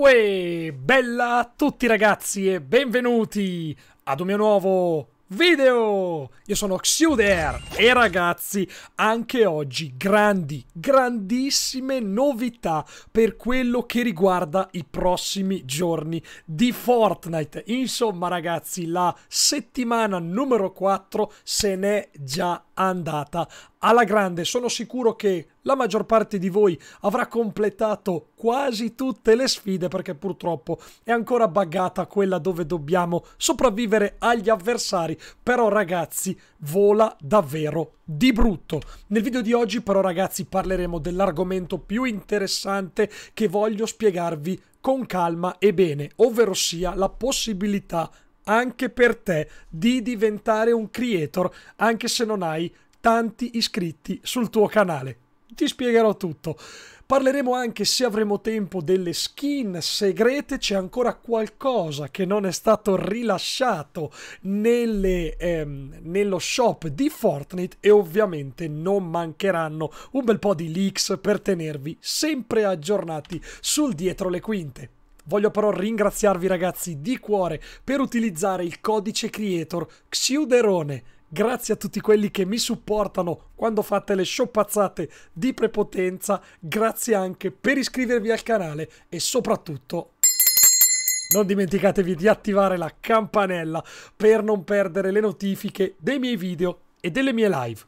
Uè, bella a tutti ragazzi e benvenuti ad un mio nuovo video! Io sono Xuder e ragazzi, anche oggi grandi, grandissime novità per quello che riguarda i prossimi giorni di Fortnite. Insomma ragazzi, la settimana numero 4 se n'è già andata alla grande. Sono sicuro che la maggior parte di voi avrà completato quasi tutte le sfide perché purtroppo è ancora buggata quella dove dobbiamo sopravvivere agli avversari. Però ragazzi, vola davvero di brutto. Nel video di oggi però ragazzi parleremo dell'argomento più interessante che voglio spiegarvi con calma e bene, ovvero sia la possibilità anche per te di diventare un creator anche se non hai tanti iscritti sul tuo canale. Ti spiegherò tutto. Parleremo anche, se avremo tempo, delle skin segrete. C'è ancora qualcosa che non è stato rilasciato nelle, ehm, nello shop di Fortnite e ovviamente non mancheranno un bel po' di leaks per tenervi sempre aggiornati sul dietro le quinte. Voglio però ringraziarvi ragazzi di cuore per utilizzare il codice creator Xiuderone. Grazie a tutti quelli che mi supportano quando fate le sciopazzate di prepotenza. Grazie anche per iscrivervi al canale e soprattutto non dimenticatevi di attivare la campanella per non perdere le notifiche dei miei video e delle mie live.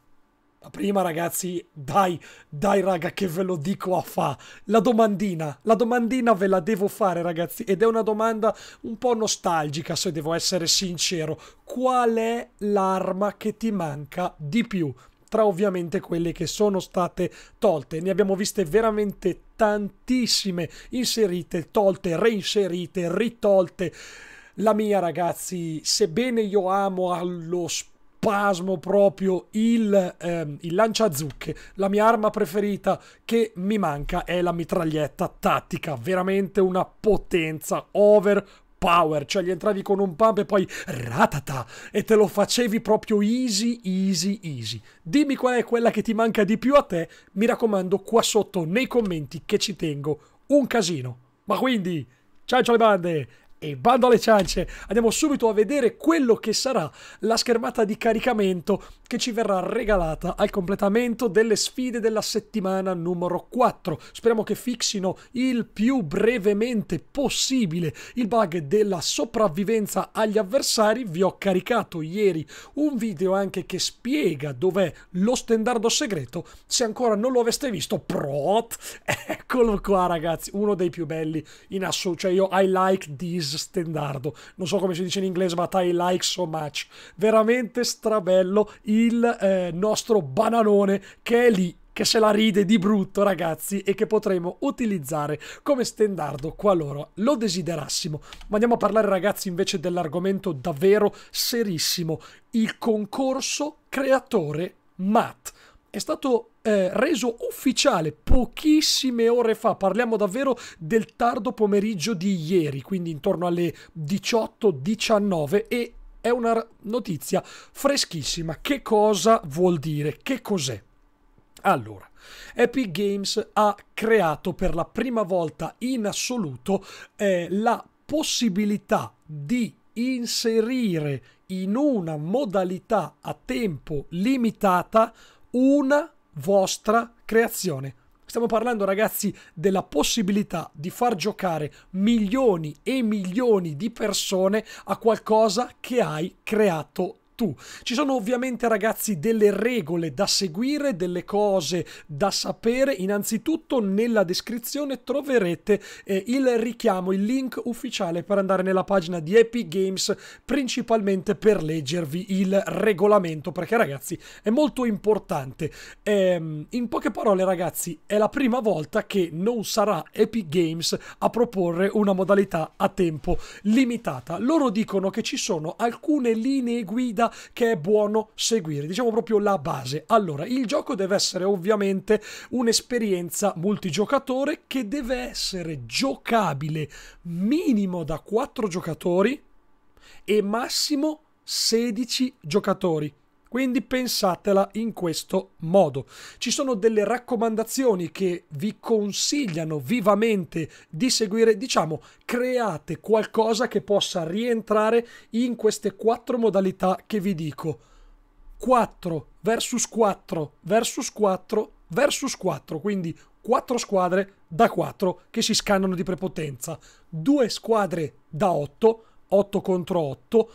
Ma prima ragazzi, dai, dai raga che ve lo dico a fa. La domandina, la domandina ve la devo fare ragazzi ed è una domanda un po' nostalgica se devo essere sincero. Qual è l'arma che ti manca di più? Tra ovviamente quelle che sono state tolte. Ne abbiamo viste veramente tantissime, inserite, tolte, reinserite, ritolte. La mia ragazzi, sebbene io amo allo spazio, pasmo proprio il, ehm, il lanciazucche. La mia arma preferita che mi manca è la mitraglietta tattica, veramente una potenza over power, cioè gli entravi con un pump e poi ratata e te lo facevi proprio easy, easy, easy. Dimmi qual è quella che ti manca di più a te, mi raccomando qua sotto nei commenti che ci tengo un casino. Ma quindi, ciao ciao le bande e bando alle ciance, andiamo subito a vedere quello che sarà la schermata di caricamento che ci verrà regalata al completamento delle sfide della settimana numero 4. Speriamo che fixino il più brevemente possibile il bug della sopravvivenza agli avversari. Vi ho caricato ieri un video anche che spiega dov'è lo stendardo segreto. Se ancora non lo aveste visto, prot, è ecco. Eccolo qua, ragazzi. Uno dei più belli in assoluto. Cioè, io I like this stendardo. Non so come si dice in inglese, ma I like so much. Veramente strabello il eh, nostro bananone che è lì che se la ride di brutto ragazzi e che potremo utilizzare come stendardo qualora lo desiderassimo. Ma andiamo a parlare ragazzi invece dell'argomento davvero serissimo, il concorso creatore MAT è stato eh, reso ufficiale pochissime ore fa, parliamo davvero del tardo pomeriggio di ieri, quindi intorno alle 18-19 e è una notizia freschissima. Che cosa vuol dire? Che cos'è? Allora, Epic Games ha creato per la prima volta in assoluto eh, la possibilità di inserire in una modalità a tempo limitata una vostra creazione. Stiamo parlando, ragazzi, della possibilità di far giocare milioni e milioni di persone a qualcosa che hai creato tu. Ci sono ovviamente ragazzi delle regole da seguire, delle cose da sapere. Innanzitutto nella descrizione troverete eh, il richiamo, il link ufficiale per andare nella pagina di Epic Games principalmente per leggervi il regolamento perché ragazzi è molto importante. Ehm, in poche parole ragazzi è la prima volta che non sarà Epic Games a proporre una modalità a tempo limitata. Loro dicono che ci sono alcune linee guida che è buono seguire, diciamo proprio la base. Allora, il gioco deve essere ovviamente un'esperienza multigiocatore che deve essere giocabile minimo da 4 giocatori e massimo 16 giocatori. Quindi pensatela in questo modo. Ci sono delle raccomandazioni che vi consigliano vivamente di seguire, diciamo, create qualcosa che possa rientrare in queste quattro modalità che vi dico. 4 versus 4 versus 4 versus 4, quindi 4 squadre da 4 che si scannano di prepotenza, 2 squadre da 8, 8 contro 8,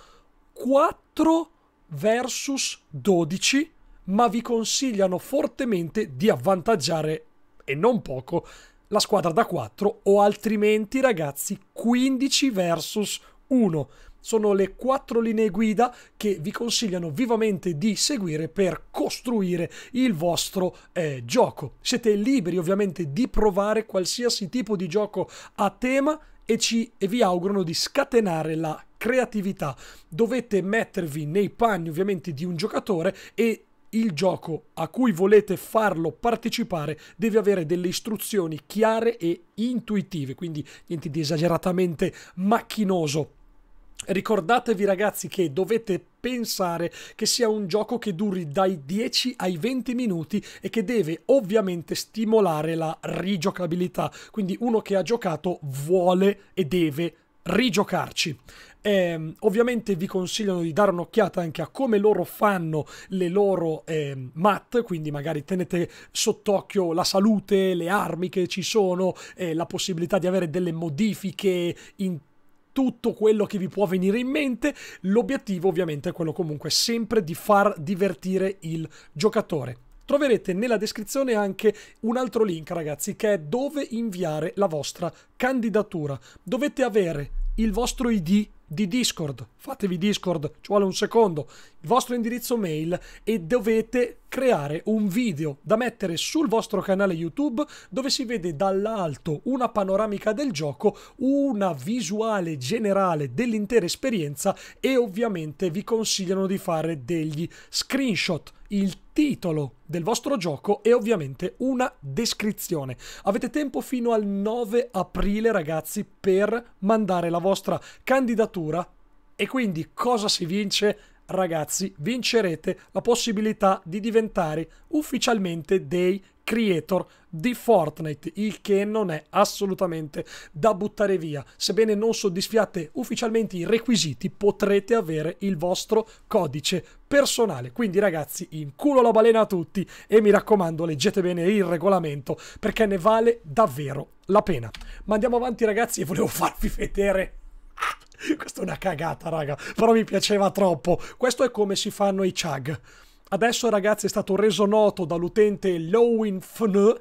4 versus 12, ma vi consigliano fortemente di avvantaggiare, e non poco, la squadra da 4 o altrimenti ragazzi 15 versus 1. Sono le quattro linee guida che vi consigliano vivamente di seguire per costruire il vostro eh, gioco. Siete liberi ovviamente di provare qualsiasi tipo di gioco a tema e, ci, e vi augurano di scatenare la creatività. Dovete mettervi nei panni ovviamente di un giocatore e il gioco a cui volete farlo partecipare deve avere delle istruzioni chiare e intuitive, quindi niente di esageratamente macchinoso Ricordatevi ragazzi che dovete pensare che sia un gioco che duri dai 10 ai 20 minuti e che deve ovviamente stimolare la rigiocabilità. Quindi uno che ha giocato vuole e deve rigiocarci. Eh, ovviamente vi consigliano di dare un'occhiata anche a come loro fanno le loro eh, mat, quindi magari tenete sott'occhio la salute, le armi che ci sono, eh, la possibilità di avere delle modifiche in tutto quello che vi può venire in mente. L'obiettivo ovviamente è quello comunque sempre di far divertire il giocatore. Troverete nella descrizione anche un altro link ragazzi che è dove inviare la vostra candidatura. Dovete avere il vostro ID di Discord. Fatevi Discord, ci vuole un secondo. Il vostro indirizzo mail e dovete creare un video da mettere sul vostro canale YouTube dove si vede dall'alto una panoramica del gioco, una visuale generale dell'intera esperienza e ovviamente vi consigliano di fare degli screenshot il titolo del vostro gioco e ovviamente una descrizione. Avete tempo fino al 9 aprile ragazzi per mandare la vostra candidatura e quindi cosa si vince? Ragazzi, vincerete la possibilità di diventare ufficialmente dei creator di Fortnite, il che non è assolutamente da buttare via. Sebbene non soddisfiate ufficialmente i requisiti, potrete avere il vostro codice personale. Quindi ragazzi, in culo la balena a tutti e mi raccomando, leggete bene il regolamento perché ne vale davvero la pena. Ma andiamo avanti ragazzi e volevo farvi vedere questa è una cagata, raga, però mi piaceva troppo. Questo è come si fanno i chug. Adesso, ragazzi, è stato reso noto dall'utente Lowinfn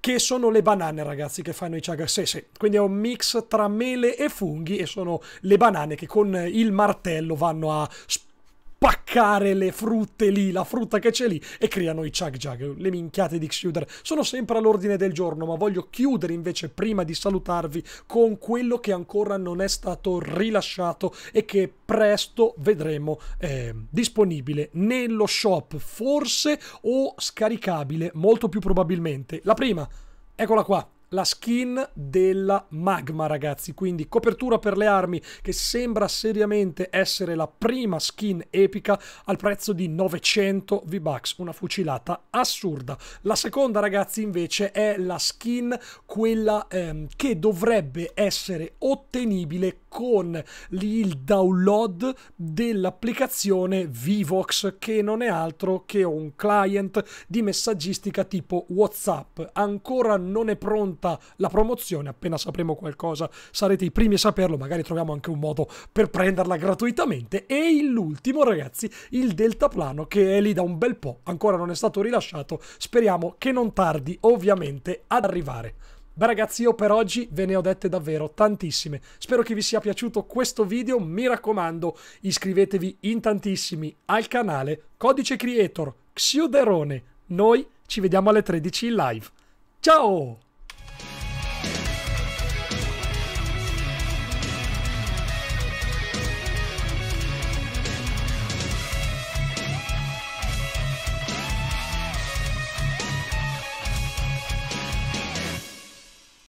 che sono le banane ragazzi che fanno i Sì, sì. Quindi è un mix tra mele e funghi e sono le banane che con il martello vanno a spaccare spaccare le frutte lì, la frutta che c'è lì, e creano i chug jug, le minchiate di Xuder. Sono sempre all'ordine del giorno, ma voglio chiudere invece prima di salutarvi con quello che ancora non è stato rilasciato e che presto vedremo eh, disponibile nello shop, forse o scaricabile, molto più probabilmente. La prima, eccola qua la skin della Magma, ragazzi. Quindi copertura per le armi che sembra seriamente essere la prima skin epica al prezzo di 900 V-Bucks. Una fucilata assurda. La seconda, ragazzi, invece è la skin, quella ehm, che dovrebbe essere ottenibile con il download dell'applicazione Vivox, che non è altro che un client di messaggistica tipo WhatsApp. Ancora non è pronto pronta la promozione, appena sapremo qualcosa sarete i primi a saperlo, magari troviamo anche un modo per prenderla gratuitamente. E l'ultimo ragazzi, il deltaplano che è lì da un bel po', ancora non è stato rilasciato, speriamo che non tardi ovviamente ad arrivare. Beh ragazzi io per oggi ve ne ho dette davvero tantissime, spero che vi sia piaciuto questo video, mi raccomando iscrivetevi in tantissimi al canale Codice Creator Xiuderone, noi ci vediamo alle 13 in live, ciao!